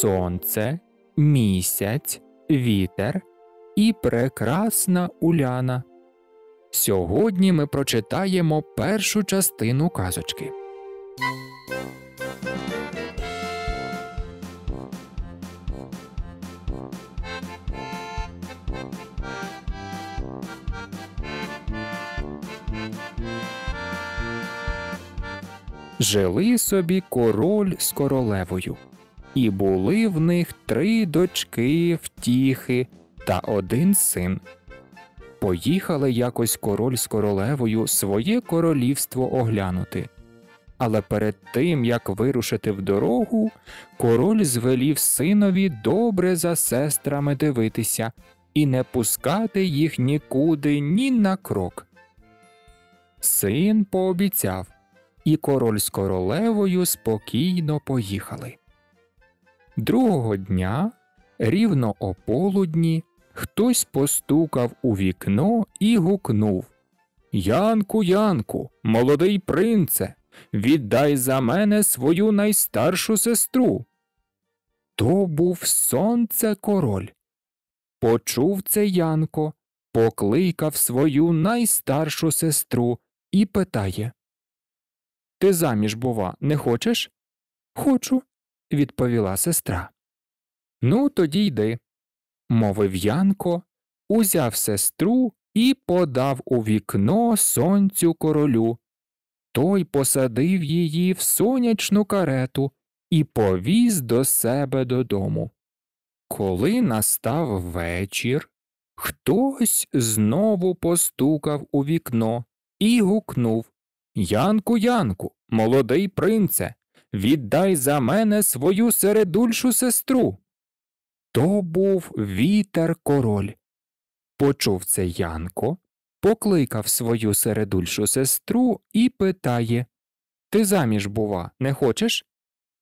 сонце, місяць, вітер і прекрасна Уляна. Сьогодні ми прочитаємо першу частину казочки. Жили собі король з королевою і були в них три дочки втіхи та один син. Поїхали якось король з королевою своє королівство оглянути. Але перед тим як вирушити в дорогу, король звелів синові добре за сестрами дивитися і не пускати їх нікуди ні на крок. Син пообіцяв, і король з королевою спокійно поїхали. Другого дня, рівно ополудні, хтось постукав у вікно і гукнув Янку, Янку, молодий принце, віддай за мене свою найстаршу сестру. То був сонце король. Почув це Янко, покликав свою найстаршу сестру і питає Ти заміж, бува, не хочеш? Хочу відповіла сестра. Ну, тоді йди, мовив Янко, узяв сестру і подав у вікно сонцю королю. Той посадив її в сонячну карету і повіз до себе додому. Коли настав вечір, хтось знову постукав у вікно і гукнув Янку, Янку, молодий принце, віддай за мене свою середульшу сестру. То був вітер король. Почув це Янко, покликав свою середульшу сестру і питає Ти заміж, бува, не хочеш?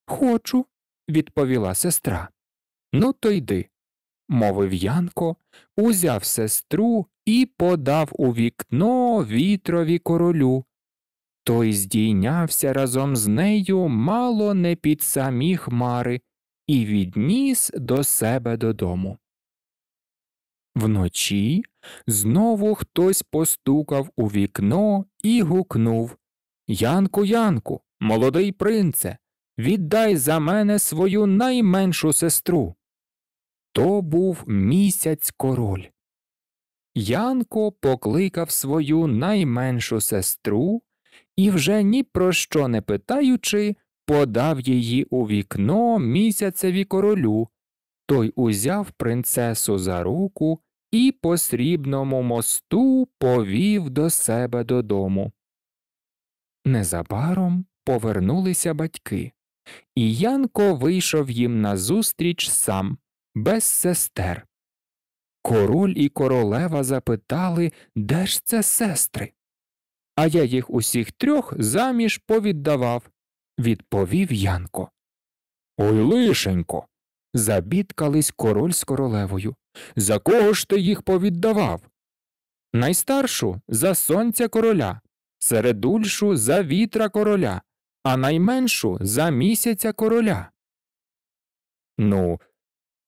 Хочу, відповіла сестра. Ну, то йди, мовив Янко, узяв сестру і подав у вікно вітрові королю, той здійнявся разом з нею мало не під самі хмари і відніс до себе додому. Вночі знову хтось постукав у вікно і гукнув Янку, Янку, молодий принце, віддай за мене свою найменшу сестру. То був місяць король. Янко покликав свою найменшу сестру і вже ні про що не питаючи, подав її у вікно місяцеві королю. Той узяв принцесу за руку і по срібному мосту повів до себе додому. Незабаром повернулися батьки, і Янко вийшов їм назустріч сам, без сестер. Король і королева запитали, де ж це сестри а я їх усіх трьох заміж повіддавав, відповів Янко. Ой, лишенько. забідкались король з королевою. За кого ж ти їх повіддавав? Найстаршу за сонця короля, середульшу за вітра короля, а найменшу за місяця короля. Ну,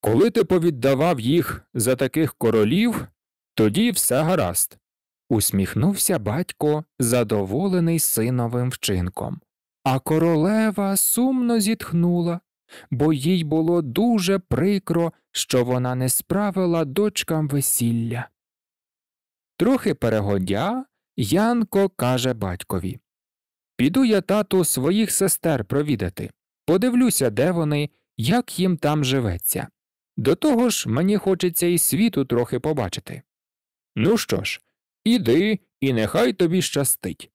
коли ти повіддавав їх за таких королів, тоді все гаразд усміхнувся батько, задоволений синовим вчинком. А королева сумно зітхнула, бо їй було дуже прикро, що вона не справила дочкам весілля. Трохи перегодя, Янко каже батькові Піду я тату своїх сестер провідати, подивлюся, де вони, як їм там живеться. До того ж, мені хочеться і світу трохи побачити. Ну що ж, Іди і нехай тобі щастить,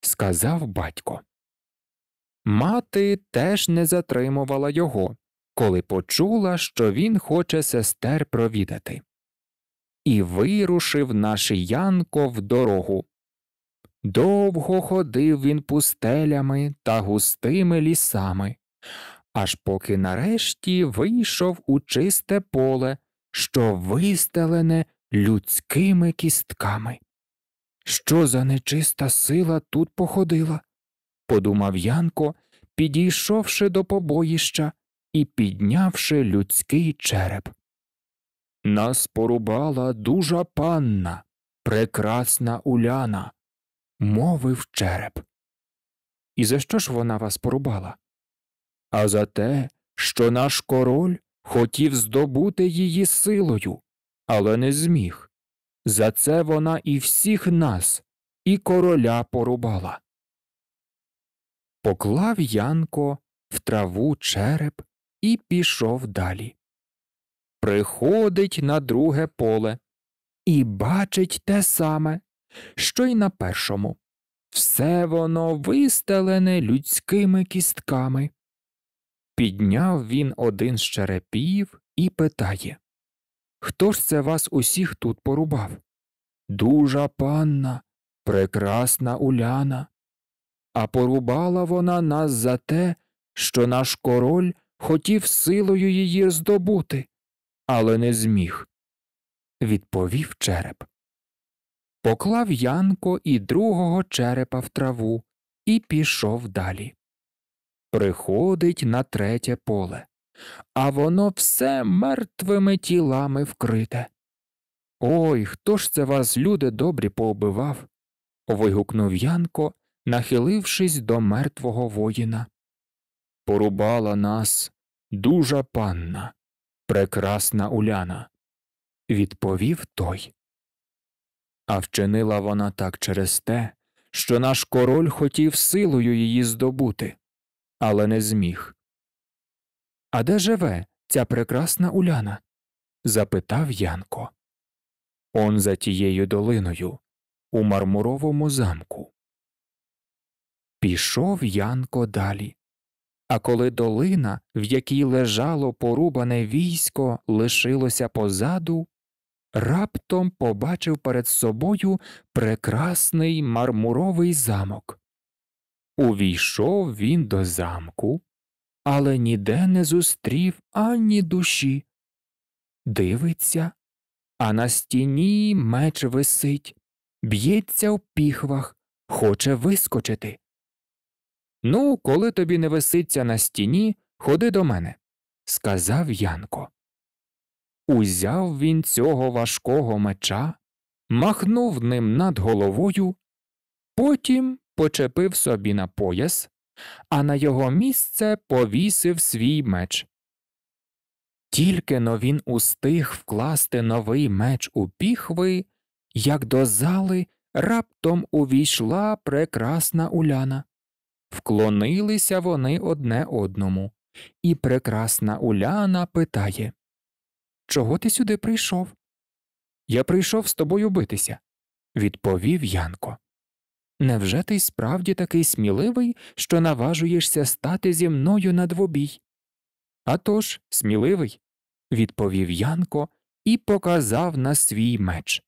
сказав батько. Мати теж не затримувала його, коли почула, що він хоче сестер провідати. І вирушив наш Янко в дорогу. Довго ходив він пустелями та густими лісами, аж поки нарешті вийшов у чисте поле, що вистелене людськими кістками. Що за нечиста сила тут походила? подумав Янко, підійшовши до побоїща і піднявши людський череп. Нас порубала дужа панна, прекрасна Уляна, мовив череп. І за що ж вона вас порубала? А за те, що наш король хотів здобути її силою, але не зміг. За це вона і всіх нас, і короля порубала. Поклав Янко в траву череп і пішов далі. Приходить на друге поле і бачить те саме, що й на першому. Все воно вистелене людськими кістками. Підняв він один з черепів і питає Хто ж це вас усіх тут порубав? Дужа панна, прекрасна Уляна. А порубала вона нас за те, що наш король хотів силою її здобути, але не зміг. Відповів череп. Поклав Янко і другого черепа в траву і пішов далі. Приходить на третє поле а воно все мертвими тілами вкрите. Ой, хто ж це вас, люди добрі, поубивав? вигукнув Янко, нахилившись до мертвого воїна. Порубала нас дужа панна, прекрасна Уляна, відповів той. А вчинила вона так через те, що наш король хотів силою її здобути, але не зміг, а де живе ця прекрасна Уляна? запитав Янко. Он за тією долиною, у мармуровому замку. Пішов Янко далі. А коли долина, в якій лежало порубане військо, лишилося позаду, раптом побачив перед собою прекрасний мармуровий замок. Увійшов він до замку, але ніде не зустрів ані душі. Дивиться, а на стіні меч висить, б'ється в піхвах, хоче вискочити. Ну, коли тобі не виситься на стіні, ходи до мене, сказав Янко. Узяв він цього важкого меча, махнув ним над головою, потім почепив собі на пояс, а на його місце повісив свій меч. Тільки но він устиг вкласти новий меч у піхви, як до зали раптом увійшла прекрасна Уляна. Вклонилися вони одне одному, і прекрасна Уляна питає Чого ти сюди прийшов? Я прийшов з тобою битися, відповів Янко. Невже ти справді такий сміливий, що наважуєшся стати зі мною на двобій? «А тож, сміливий, відповів Янко і показав на свій меч.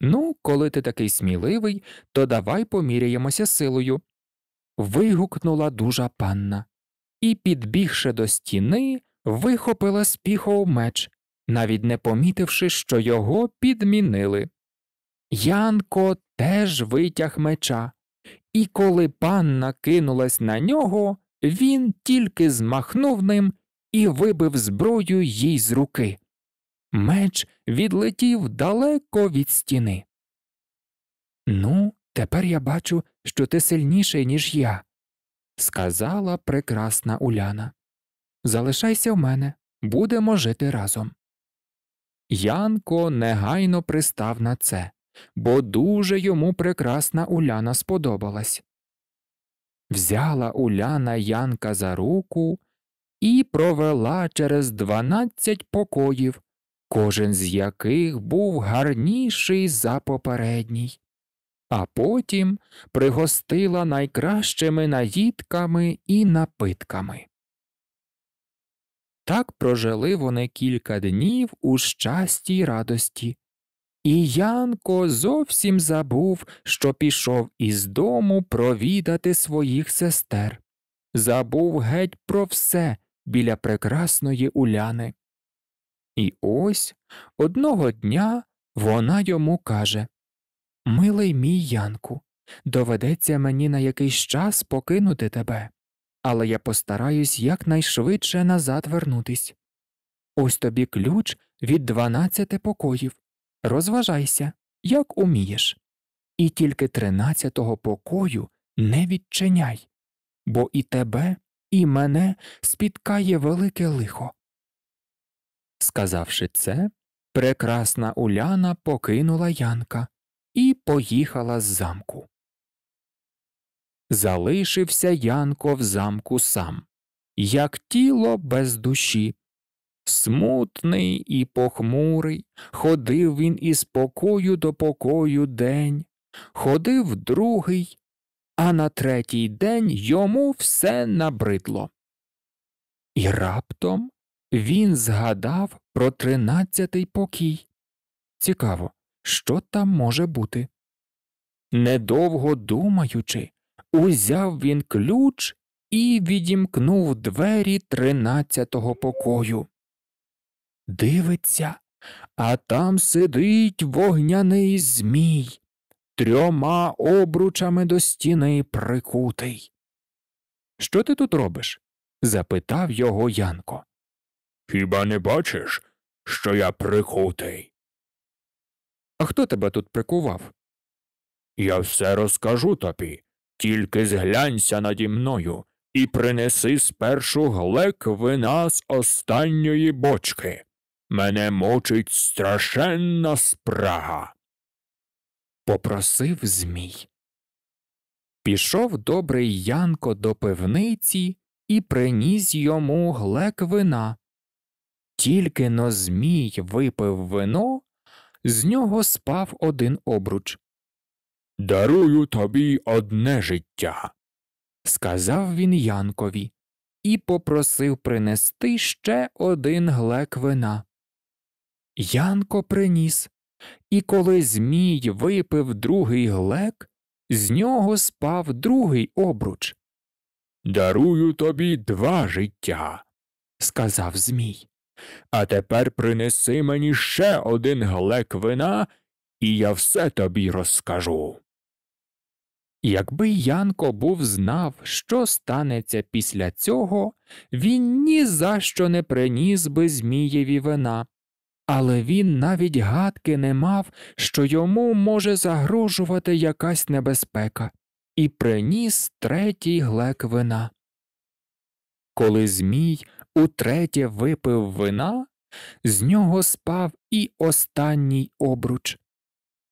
Ну, коли ти такий сміливий, то давай поміряємося силою. вигукнула дужа панна. І, підбігши до стіни, вихопила з піхов меч, навіть не помітивши, що його підмінили. Янко теж витяг меча, і коли панна кинулась на нього, він тільки змахнув ним і вибив зброю їй з руки. Меч відлетів далеко від стіни. Ну, тепер я бачу, що ти сильніший, ніж я, сказала прекрасна Уляна. Залишайся в мене, будемо жити разом. Янко негайно пристав на це бо дуже йому прекрасна Уляна сподобалась. Взяла Уляна Янка за руку і провела через дванадцять покоїв, кожен з яких був гарніший за попередній, а потім пригостила найкращими наїдками і напитками. Так прожили вони кілька днів у щасті й радості, і Янко зовсім забув, що пішов із дому провідати своїх сестер. Забув геть про все біля прекрасної Уляни. І ось одного дня вона йому каже Милий мій Янку, доведеться мені на якийсь час покинути тебе, але я постараюсь якнайшвидше назад вернутись. Ось тобі ключ від дванадцяти покоїв розважайся, як умієш, і тільки тринадцятого покою не відчиняй, бо і тебе, і мене спіткає велике лихо. Сказавши це, прекрасна Уляна покинула Янка і поїхала з замку. Залишився Янко в замку сам, як тіло без душі. Смутний і похмурий, ходив він із покою до покою день, ходив другий, а на третій день йому все набридло. І раптом він згадав про тринадцятий покій. Цікаво, що там може бути. Недовго думаючи, узяв він ключ і відімкнув двері тринадцятого покою. Дивиться, а там сидить вогняний Змій, трьома обручами до стіни прикутий. Що ти тут робиш? запитав його Янко. Хіба не бачиш, що я прикутий? А хто тебе тут прикував? Я все розкажу тобі, тільки зглянься наді мною і принеси спершу глек вина з останньої бочки. Мене мучить страшенна спрага. Попросив Змій. Пішов добрий Янко до пивниці і приніс йому глек вина. Тільки но Змій випив вино, з нього спав один обруч. Дарую тобі одне життя, сказав він Янкові і попросив принести ще один глек вина. Янко приніс, і коли Змій випив другий глек, з нього спав другий обруч. Дарую тобі два життя, сказав Змій. А тепер принеси мені ще один глек вина, і я все тобі розкажу. Якби Янко був знав, що станеться після цього, він ні за що не приніс би Змієві вина але він навіть гадки не мав, що йому може загрожувати якась небезпека, і приніс третій глек вина. Коли Змій утретє випив вина, з нього спав і останній обруч.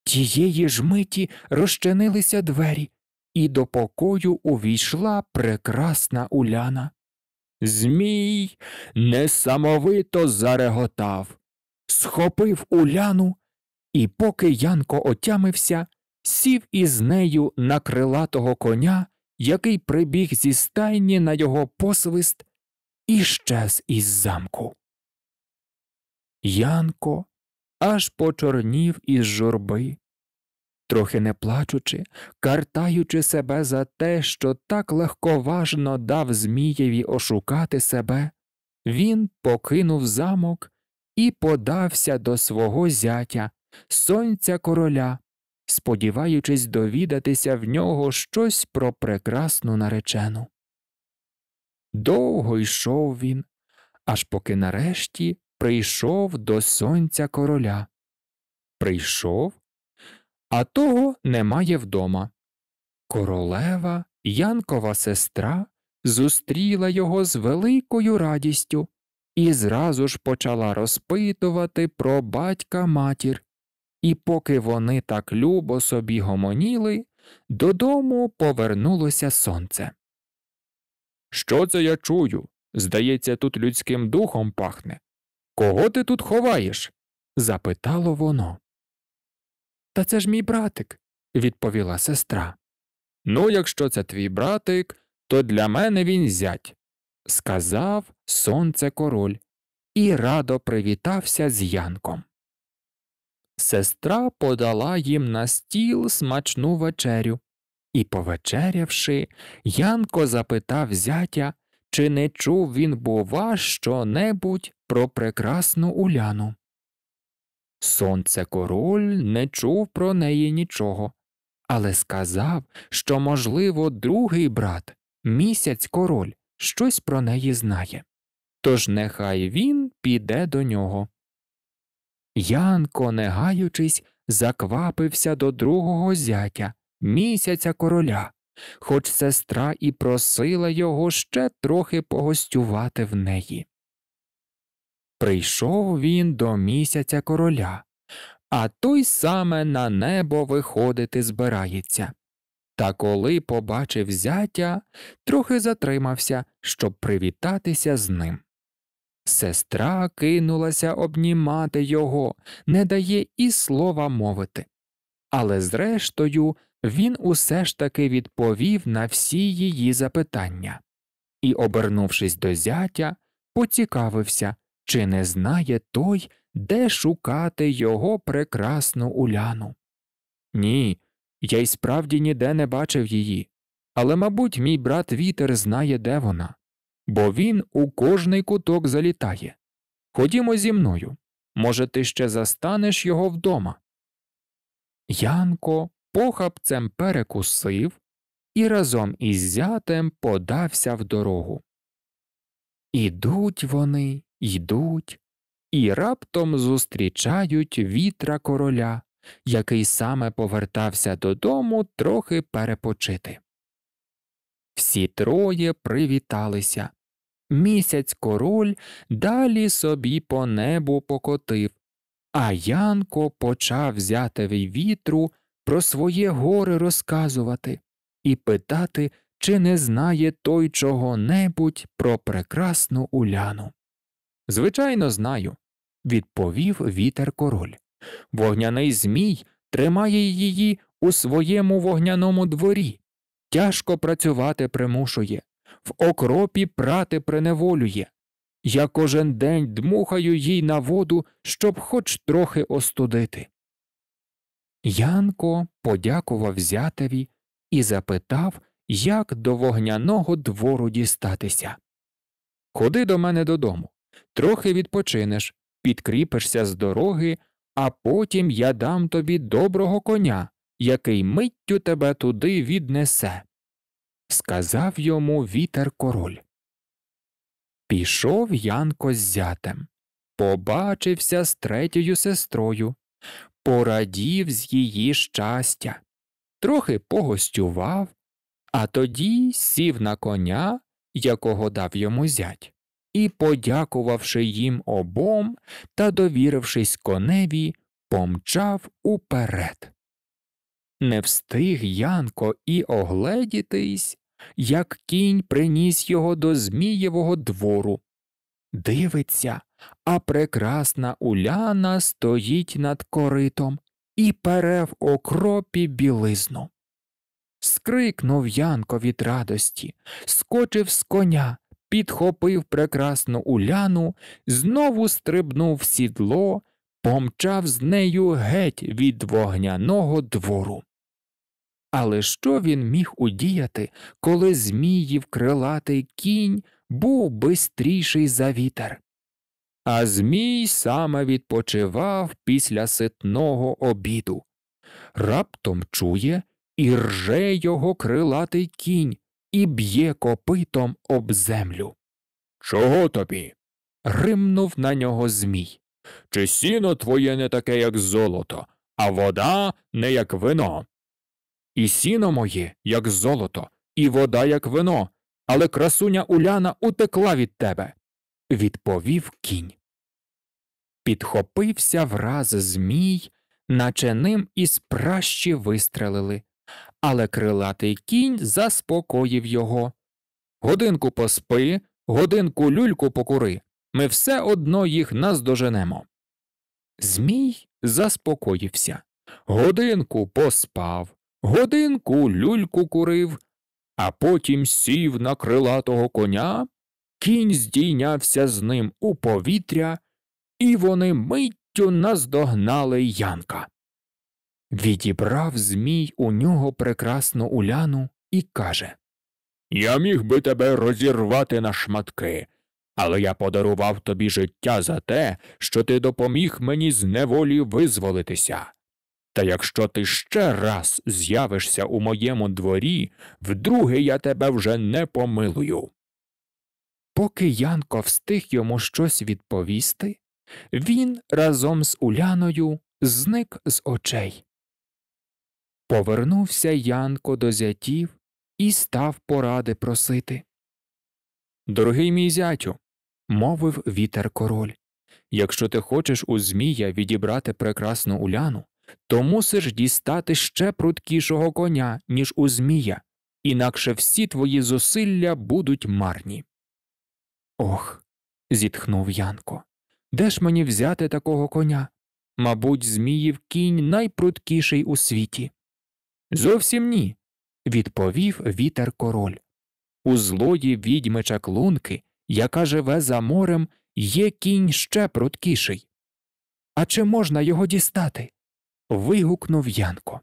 Тієї ж миті розчинилися двері, і до покою увійшла прекрасна Уляна. Змій несамовито зареготав схопив Уляну, і, поки Янко отямився, сів із нею на крилатого коня, який прибіг зі стайні на його посвист і щез із замку. Янко аж почорнів із журби, трохи не плачучи, картаючи себе за те, що так легковажно дав Змієві ошукати себе, він покинув замок і подався до свого зятя, сонця короля, сподіваючись довідатися в нього щось про прекрасну наречену. Довго йшов він, аж поки нарешті прийшов до сонця короля. Прийшов, а того немає вдома. Королева, Янкова сестра, зустріла його з великою радістю і зразу ж почала розпитувати про батька матір. І поки вони так любо собі гомоніли, додому повернулося сонце. Що це я чую? Здається, тут людським духом пахне. Кого ти тут ховаєш? запитало воно. Та це ж мій братик, відповіла сестра. Ну, якщо це твій братик, то для мене він зять сказав сонце король і радо привітався з Янком. Сестра подала їм на стіл смачну вечерю, і, повечерявши, Янко запитав зятя, чи не чув він, бува, що-небудь про прекрасну Уляну. Сонце король не чув про неї нічого, але сказав, що, можливо, другий брат, місяць король, щось про неї знає. Тож нехай він піде до нього. Янко, не гаючись, заквапився до другого зятя, місяця короля, хоч сестра і просила його ще трохи погостювати в неї. Прийшов він до місяця короля, а той саме на небо виходити збирається. Та коли побачив зятя, трохи затримався, щоб привітатися з ним. Сестра кинулася обнімати його, не дає і слова мовити. Але, зрештою, він усе ж таки відповів на всі її запитання і, обернувшись до зятя, поцікавився, чи не знає той, де шукати його прекрасну уляну. Ні, я й справді ніде не бачив її, але, мабуть, мій брат вітер знає, де вона, бо він у кожний куток залітає. Ходімо зі мною. Може, ти ще застанеш його вдома. Янко похапцем перекусив і разом із зятем подався в дорогу. Ідуть вони, йдуть, і раптом зустрічають вітра короля який саме повертався додому трохи перепочити. Всі троє привіталися. Місяць король далі собі по небу покотив, а Янко почав зятеві вітру про своє горе розказувати і питати, чи не знає той чого небудь про прекрасну Уляну. Звичайно, знаю, відповів вітер король. Вогняний Змій тримає її у своєму вогняному дворі, тяжко працювати примушує, в окропі прати приневолює. Я кожен день дмухаю їй на воду, щоб хоч трохи остудити. Янко подякував зятеві і запитав, як до вогняного двору дістатися. Ходи до мене додому, трохи відпочинеш, підкріпишся з дороги, а потім я дам тобі доброго коня, який миттю тебе туди віднесе. Сказав йому вітер король. Пішов Янко з зятем, побачився з третьою сестрою, порадів з її щастя, трохи погостював, а тоді сів на коня, якого дав йому зять і, подякувавши їм обом та довірившись коневі, помчав уперед. Не встиг Янко і огледітись, як кінь приніс його до Змієвого двору. Дивиться, а прекрасна Уляна стоїть над коритом і пере в окропі білизну. Скрикнув Янко від радості, скочив з коня підхопив прекрасну уляну, знову стрибнув сідло, помчав з нею геть від вогняного двору. Але що він міг удіяти, коли Зміїв крилатий кінь був бистріший за вітер? А Змій саме відпочивав після ситного обіду. Раптом чує і рже його крилатий кінь, і б'є копитом об землю. Чого тобі? гримнув на нього Змій. Чи сіно твоє не таке, як золото, а вода не як вино. І сіно моє, як золото, і вода, як вино, але красуня Уляна утекла від тебе, відповів кінь. Підхопився враз Змій, наче ним із пращі вистрелили але крилатий кінь заспокоїв його. Годинку поспи, годинку люльку покури. Ми все одно їх наздоженемо. Змій заспокоївся. Годинку поспав, годинку люльку курив, а потім сів на крилатого коня, кінь здійнявся з ним у повітря, і вони миттю наздогнали Янка. Відібрав Змій у нього прекрасну уляну і каже Я міг би тебе розірвати на шматки, але я подарував тобі життя за те, що ти допоміг мені з неволі визволитися. Та якщо ти ще раз з'явишся у моєму дворі, вдруге я тебе вже не помилую. Поки Янко встиг йому щось відповісти, він разом з Уляною зник з очей. Повернувся Янко до зятів і став поради просити. Дорогий мій зятю, мовив вітер король, якщо ти хочеш у Змія відібрати прекрасну уляну, то мусиш дістати ще прудкішого коня, ніж у Змія, інакше всі твої зусилля будуть марні. Ох. зітхнув Янко. Де ж мені взяти такого коня? Мабуть, Зміїв кінь найпруткіший у світі. Зовсім ні, відповів вітер король. У злої відьми чаклунки, яка живе за морем, є кінь ще прудкіший. А чи можна його дістати? вигукнув Янко.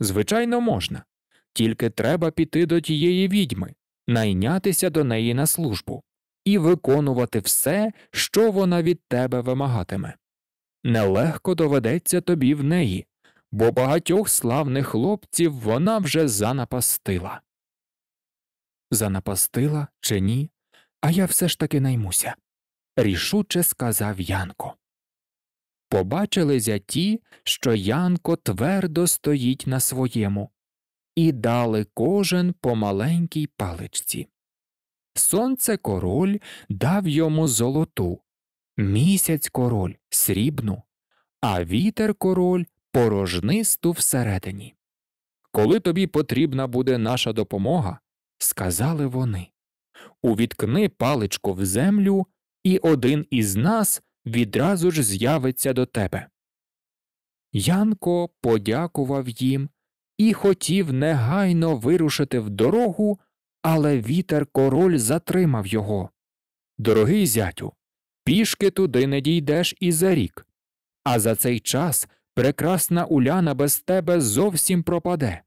Звичайно, можна, тільки треба піти до тієї відьми, найнятися до неї на службу і виконувати все, що вона від тебе вимагатиме. Нелегко доведеться тобі в неї, бо багатьох славних хлопців вона вже занапастила. Занапастила чи ні, а я все ж таки наймуся, рішуче сказав Янко. Побачили зяті, що Янко твердо стоїть на своєму, і дали кожен по маленькій паличці. Сонце король дав йому золоту, місяць король срібну, а вітер король порожнисту всередині. Коли тобі потрібна буде наша допомога, сказали вони увіткни паличку в землю, і один із нас відразу ж з'явиться до тебе. Янко подякував їм і хотів негайно вирушити в дорогу, але вітер король затримав його. Дорогий зятю, пішки туди не дійдеш і за рік, а за цей час прекрасна Уляна без тебе зовсім пропаде.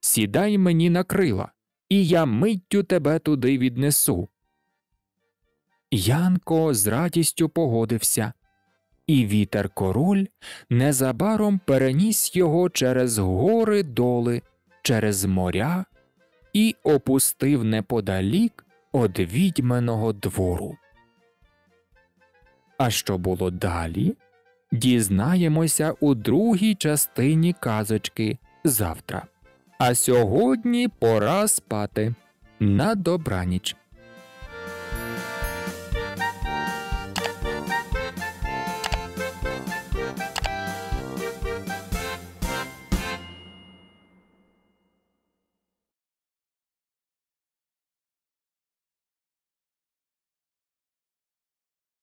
Сідай мені на крила, і я миттю тебе туди віднесу. Янко з радістю погодився, і вітер король незабаром переніс його через гори доли, через моря і опустив неподалік од відьменого двору. А що було далі? Дізнаємося у другій частині казочки завтра. А сьогодні пора спати. На добраніч.